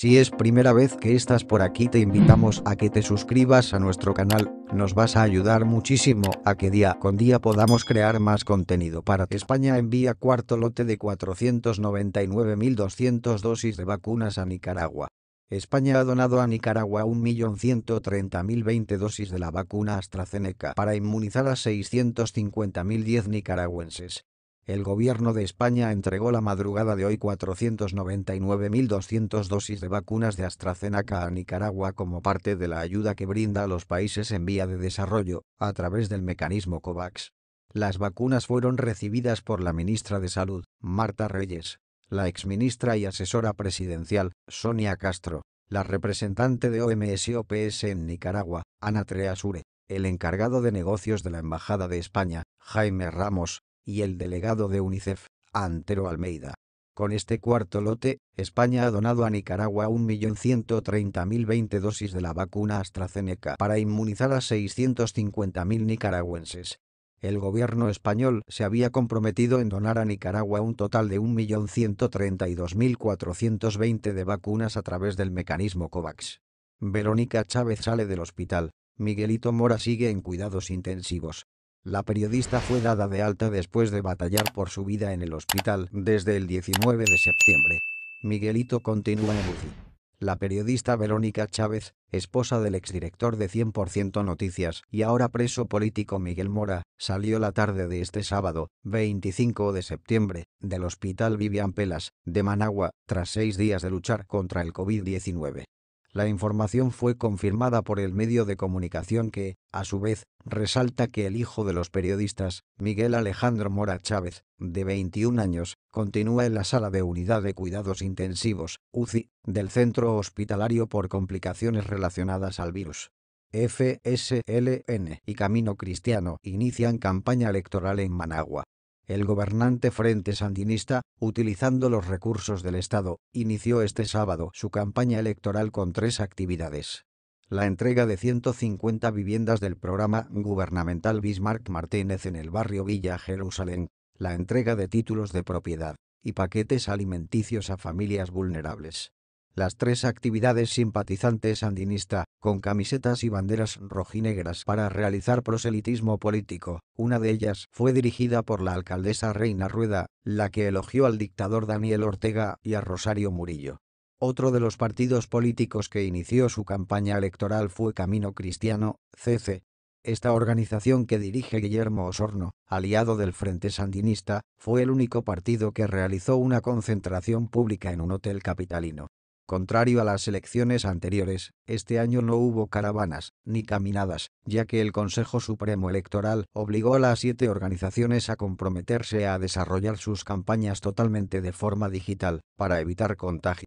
Si es primera vez que estás por aquí te invitamos a que te suscribas a nuestro canal, nos vas a ayudar muchísimo a que día con día podamos crear más contenido para España envía cuarto lote de 499.200 dosis de vacunas a Nicaragua. España ha donado a Nicaragua 1.130.020 dosis de la vacuna AstraZeneca para inmunizar a 650.010 nicaragüenses el gobierno de España entregó la madrugada de hoy 499.200 dosis de vacunas de AstraZeneca a Nicaragua como parte de la ayuda que brinda a los países en vía de desarrollo, a través del mecanismo COVAX. Las vacunas fueron recibidas por la ministra de Salud, Marta Reyes, la exministra y asesora presidencial, Sonia Castro, la representante de OMS-OPS en Nicaragua, Ana Treasure, el encargado de negocios de la Embajada de España, Jaime Ramos, y el delegado de UNICEF, Antero Almeida. Con este cuarto lote, España ha donado a Nicaragua 1.130.020 dosis de la vacuna AstraZeneca para inmunizar a 650.000 nicaragüenses. El gobierno español se había comprometido en donar a Nicaragua un total de 1.132.420 de vacunas a través del mecanismo COVAX. Verónica Chávez sale del hospital, Miguelito Mora sigue en cuidados intensivos, la periodista fue dada de alta después de batallar por su vida en el hospital desde el 19 de septiembre. Miguelito continúa en UCI. La periodista Verónica Chávez, esposa del exdirector de 100% Noticias y ahora preso político Miguel Mora, salió la tarde de este sábado, 25 de septiembre, del hospital Vivian Pelas, de Managua, tras seis días de luchar contra el COVID-19. La información fue confirmada por el medio de comunicación que, a su vez, resalta que el hijo de los periodistas, Miguel Alejandro Mora Chávez, de 21 años, continúa en la sala de unidad de cuidados intensivos, UCI, del centro hospitalario por complicaciones relacionadas al virus. FSLN y Camino Cristiano inician campaña electoral en Managua el gobernante Frente Sandinista, utilizando los recursos del Estado, inició este sábado su campaña electoral con tres actividades. La entrega de 150 viviendas del programa gubernamental Bismarck Martínez en el barrio Villa Jerusalén, la entrega de títulos de propiedad y paquetes alimenticios a familias vulnerables. Las tres actividades simpatizantes sandinista, con camisetas y banderas rojinegras para realizar proselitismo político, una de ellas fue dirigida por la alcaldesa Reina Rueda, la que elogió al dictador Daniel Ortega y a Rosario Murillo. Otro de los partidos políticos que inició su campaña electoral fue Camino Cristiano, CC. Esta organización que dirige Guillermo Osorno, aliado del Frente Sandinista, fue el único partido que realizó una concentración pública en un hotel capitalino. Contrario a las elecciones anteriores, este año no hubo caravanas, ni caminadas, ya que el Consejo Supremo Electoral obligó a las siete organizaciones a comprometerse a desarrollar sus campañas totalmente de forma digital, para evitar contagio.